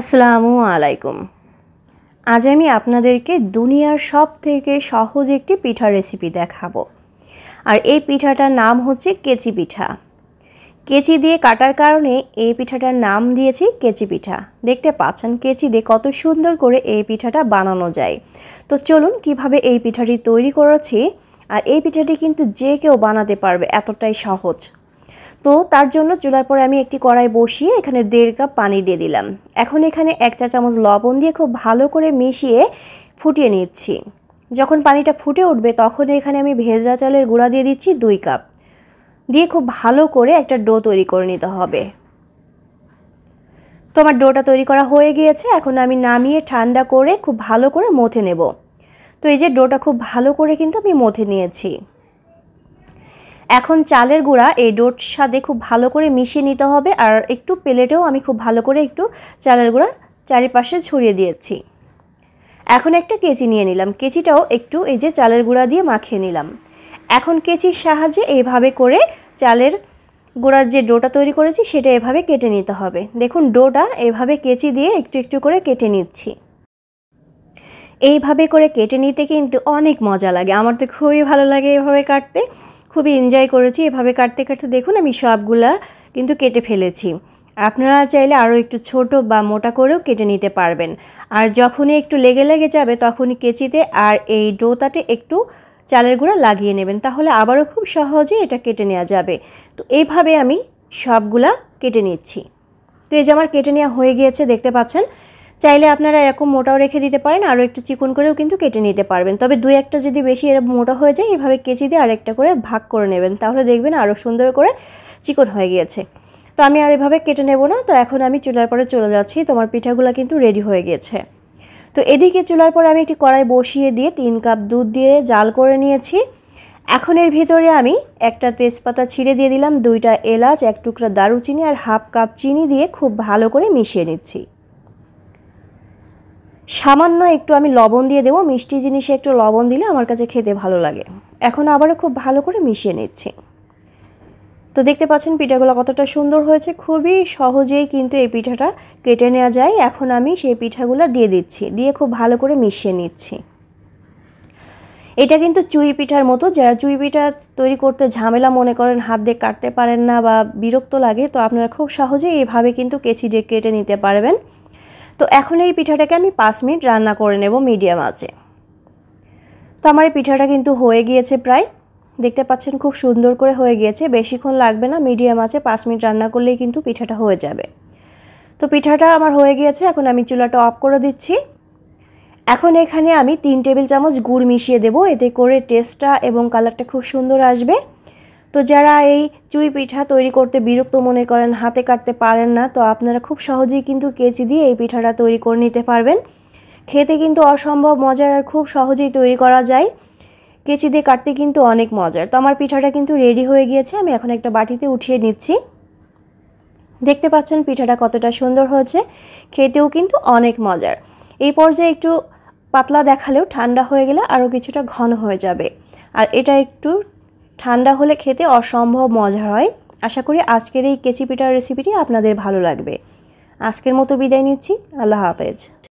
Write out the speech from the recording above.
আসসালামু আলাইকুম আজ আমি আপনাদেরকে দুনিয়ার সব থেকে সহজ একটি পিঠা রেসিপি দেখাবো আর এই পিঠাটার নাম হচ্ছে কেচি পিঠা কেচি দিয়ে কাটার কারণে এই পিঠাটার নাম দিয়েছি কেচি পিঠা দেখতে পাচ্ছেন কেচি দিয়ে কত সুন্দর করে এই পিঠাটা বানানো যায় তো চলুন কিভাবে এই পিঠাটি তৈরি করেছি আর এই পিঠাটি কিন্তু যে কেউ বানাতে পারবে এতটাই সহজ তো তার জন্য চুলার পরে আমি একটি কড়াই বসিয়ে এখানে দেড় কাপ পানি দিয়ে দিলাম এখন এখানে এক চা চামচ লবণ দিয়ে খুব ভালো করে মিশিয়ে ফুটিয়ে নিচ্ছি যখন পানিটা ফুটে উঠবে তখন এখানে আমি ভেজা চালের গুঁড়া দিয়ে দিচ্ছি দুই কাপ দিয়ে খুব ভালো করে একটা ডো তৈরি করে নিতে হবে তো আমার ডোটা তৈরি করা হয়ে গিয়েছে এখন আমি নামিয়ে ঠান্ডা করে খুব ভালো করে মথে নেব তো এই যে ডোটা খুব ভালো করে কিন্তু আমি মথে নিয়েছি এখন চালের গুঁড়া এই ডোট স্বাদে খুব ভালো করে মিশিয়ে নিতে হবে আর একটু প্লেটেও আমি খুব ভালো করে একটু চালের গুঁড়া চারিপাশে ছড়িয়ে দিয়েছি এখন একটা কেচি নিয়ে নিলাম কেচিটাও একটু এই যে চালের গুঁড়া দিয়ে মাখিয়ে নিলাম এখন কেচির সাহায্যে এইভাবে করে চালের গোড়ার যে ডোটা তৈরি করেছি সেটা এভাবে কেটে নিতে হবে দেখুন ডোটা এভাবে কেচি দিয়ে একটু একটু করে কেটে নিচ্ছি এইভাবে করে কেটে নিতে কিন্তু অনেক মজা লাগে আমার তো খুবই ভালো লাগে এভাবে কাটতে খুবই এনজয় করেছি এভাবে কাটতে কাটতে দেখুন আমি সবগুলা কিন্তু কেটে ফেলেছি আপনারা চাইলে আরও একটু ছোট বা মোটা করেও কেটে নিতে পারবেন আর যখনই একটু লেগে লেগে যাবে তখনই কেচিতে আর এই ডোতাতে একটু চালের গুঁড়া লাগিয়ে নেবেন তাহলে আবারও খুব সহজে এটা কেটে নেওয়া যাবে তো এইভাবে আমি সবগুলা কেটে নিচ্ছি তো এই যে আমার কেটে নেওয়া হয়ে গিয়েছে দেখতে পাচ্ছেন চাইলে আপনারা এরকম মোটাও রেখে দিতে পারেন আরও একটু চিকন করেও কিন্তু কেটে নিতে পারবেন তবে দু একটা যদি বেশি এরকম মোটা হয়ে যায় এভাবে কেচি দিয়ে আরেকটা করে ভাগ করে নেবেন তাহলে দেখবেন আরও সুন্দর করে চিকন হয়ে গিয়েছে তো আমি আর এভাবে কেটে নেব না তো এখন আমি চুলার পরে চলে যাচ্ছি তোমার পিঠাগুলো কিন্তু রেডি হয়ে গিয়েছে তো এদিকে চুলার পরে আমি একটি কড়াই বসিয়ে দিয়ে তিন কাপ দুধ দিয়ে জাল করে নিয়েছি এখন এর ভিতরে আমি একটা তেজপাতা ছিঁড়ে দিয়ে দিলাম দুইটা এলাচ এক টুকরা দারুচিনি আর হাফ কাপ চিনি দিয়ে খুব ভালো করে মিশিয়ে নিচ্ছি সামান্য একটু আমি লবণ দিয়ে দেবো মিষ্টি জিনিসে একটু লবণ দিলে আমার কাছে খেতে ভালো লাগে এখন আবারও খুব ভালো করে মিশিয়ে নিচ্ছি তো দেখতে পাচ্ছেন পিঠাগুলো কতটা সুন্দর হয়েছে খুবই সহজেই কিন্তু এই পিঠাটা কেটে নেওয়া যায় এখন আমি সেই পিঠাগুলো দিয়ে দিচ্ছি দিয়ে খুব ভালো করে মিশিয়ে নিচ্ছি এটা কিন্তু চুই পিঠার মতো যারা চুই পিঠা তৈরি করতে ঝামেলা মনে করেন হাত দিয়ে কাটতে পারেন না বা বিরক্ত লাগে তো আপনারা খুব সহজে এভাবে কিন্তু কেচি ডেক কেটে নিতে পারবেন তো এখন এই পিঠাটাকে আমি পাঁচ মিনিট রান্না করে নেব মিডিয়াম আঁচে তো আমার এই পিঠাটা কিন্তু হয়ে গিয়েছে প্রায় দেখতে পাচ্ছেন খুব সুন্দর করে হয়ে গিয়েছে বেশিক্ষণ লাগবে না মিডিয়াম আছে পাঁচ মিনিট রান্না করলেই কিন্তু পিঠাটা হয়ে যাবে তো পিঠাটা আমার হয়ে গিয়েছে এখন আমি চুলাটা অফ করে দিচ্ছি এখন এখানে আমি তিন টেবিল চামচ গুড় মিশিয়ে দেব এতে করে টেস্টটা এবং কালারটা খুব সুন্দর আসবে তো যারা এই চুই পিঠা তৈরি করতে বিরক্ত মনে করেন হাতে কাটতে পারেন না তো আপনারা খুব সহজেই কিন্তু কেচি দিয়ে এই পিঠাটা তৈরি করে নিতে পারবেন খেতে কিন্তু অসম্ভব মজার আর খুব সহজেই তৈরি করা যায় কেচি দিয়ে কাটতে কিন্তু অনেক মজার তো আমার পিঠাটা কিন্তু রেডি হয়ে গিয়েছে আমি এখন একটা বাটিতে উঠিয়ে নিচ্ছি দেখতে পাচ্ছেন পিঠাটা কতটা সুন্দর হয়েছে খেতেও কিন্তু অনেক মজার এই পর্যায়ে একটু পাতলা দেখালেও ঠান্ডা হয়ে গেলে আরও কিছুটা ঘন হয়ে যাবে আর এটা একটু ঠান্ডা হলে খেতে অসম্ভব মজা হয় আশা করি আজকের এই কেচি পিঠার রেসিপিটি আপনাদের ভালো লাগবে আজকের মতো বিদায় নিচ্ছি আল্লাহ হাফেজ